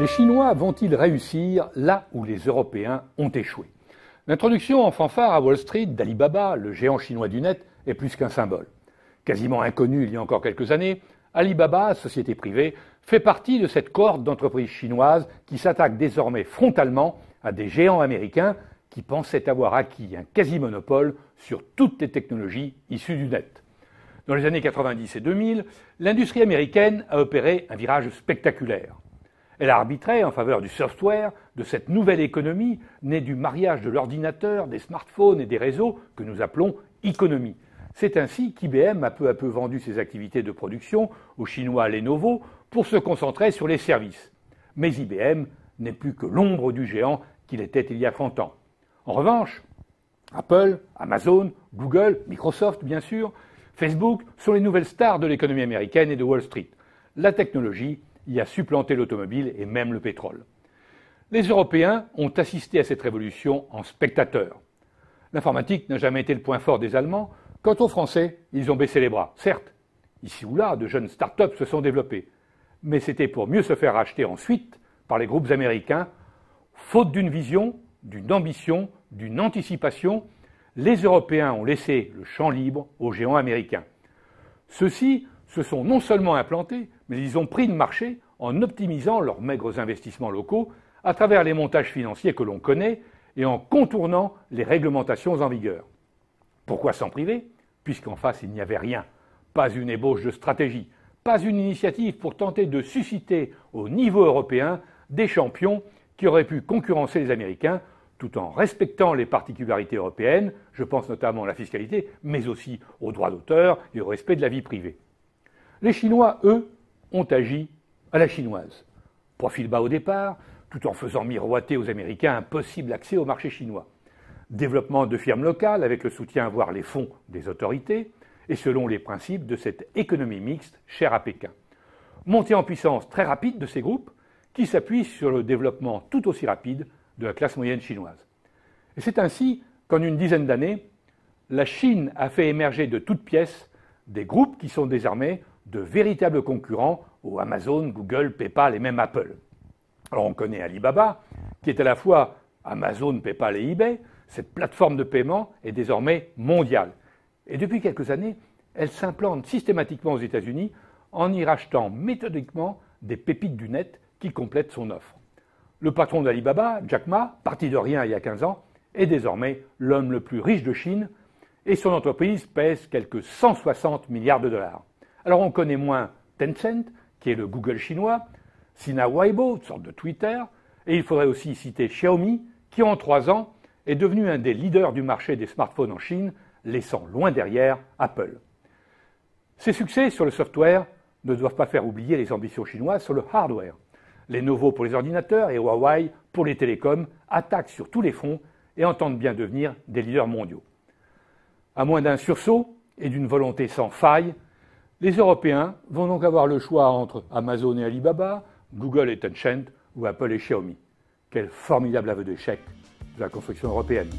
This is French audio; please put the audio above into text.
Les Chinois vont-ils réussir là où les Européens ont échoué L'introduction en fanfare à Wall Street d'Alibaba, le géant chinois du net, est plus qu'un symbole. Quasiment inconnu il y a encore quelques années, Alibaba, société privée, fait partie de cette cohorte d'entreprises chinoises qui s'attaquent désormais frontalement à des géants américains qui pensaient avoir acquis un quasi-monopole sur toutes les technologies issues du net. Dans les années 90 et 2000, l'industrie américaine a opéré un virage spectaculaire. Elle a arbitré en faveur du software, de cette nouvelle économie née du mariage de l'ordinateur, des smartphones et des réseaux que nous appelons économie. C'est ainsi qu'IBM a peu à peu vendu ses activités de production aux Chinois Lenovo pour se concentrer sur les services. Mais IBM n'est plus que l'ombre du géant qu'il était il y a 30 ans. En revanche, Apple, Amazon, Google, Microsoft bien sûr, Facebook sont les nouvelles stars de l'économie américaine et de Wall Street. La technologie y a supplanté l'automobile et même le pétrole. Les Européens ont assisté à cette révolution en spectateurs. L'informatique n'a jamais été le point fort des Allemands. Quant aux Français, ils ont baissé les bras. Certes, ici ou là, de jeunes start-up se sont développées, mais c'était pour mieux se faire acheter ensuite par les groupes américains. Faute d'une vision, d'une ambition, d'une anticipation, les Européens ont laissé le champ libre aux géants américains. Ceux-ci se sont non seulement implantés, mais ils ont pris le marché en optimisant leurs maigres investissements locaux à travers les montages financiers que l'on connaît et en contournant les réglementations en vigueur. Pourquoi s'en priver Puisqu'en face, il n'y avait rien, pas une ébauche de stratégie, pas une initiative pour tenter de susciter au niveau européen des champions qui auraient pu concurrencer les Américains tout en respectant les particularités européennes, je pense notamment à la fiscalité, mais aussi aux droits d'auteur et au respect de la vie privée. Les Chinois, eux, ont agi à la chinoise. Profil bas au départ, tout en faisant miroiter aux Américains un possible accès au marché chinois. Développement de firmes locales avec le soutien, voire les fonds des autorités, et selon les principes de cette économie mixte chère à Pékin. Montée en puissance très rapide de ces groupes qui s'appuient sur le développement tout aussi rapide de la classe moyenne chinoise. Et c'est ainsi qu'en une dizaine d'années, la Chine a fait émerger de toutes pièces des groupes qui sont désormais de véritables concurrents aux Amazon, Google, PayPal et même Apple. Alors on connaît Alibaba, qui est à la fois Amazon, PayPal et eBay. Cette plateforme de paiement est désormais mondiale. Et depuis quelques années, elle s'implante systématiquement aux États-Unis en y rachetant méthodiquement des pépites du net qui complètent son offre. Le patron d'Alibaba, Jack Ma, parti de rien il y a 15 ans, est désormais l'homme le plus riche de Chine et son entreprise pèse quelques 160 milliards de dollars. Alors on connaît moins Tencent, qui est le Google chinois, Sina Weibo, une sorte de Twitter, et il faudrait aussi citer Xiaomi, qui en trois ans est devenu un des leaders du marché des smartphones en Chine, laissant loin derrière Apple. Ces succès sur le software ne doivent pas faire oublier les ambitions chinoises sur le hardware. Les nouveaux pour les ordinateurs et Huawei pour les télécoms attaquent sur tous les fronts et entendent bien devenir des leaders mondiaux. À moins d'un sursaut et d'une volonté sans faille, les Européens vont donc avoir le choix entre Amazon et Alibaba, Google et Tencent ou Apple et Xiaomi. Quel formidable aveu d'échec de la construction européenne.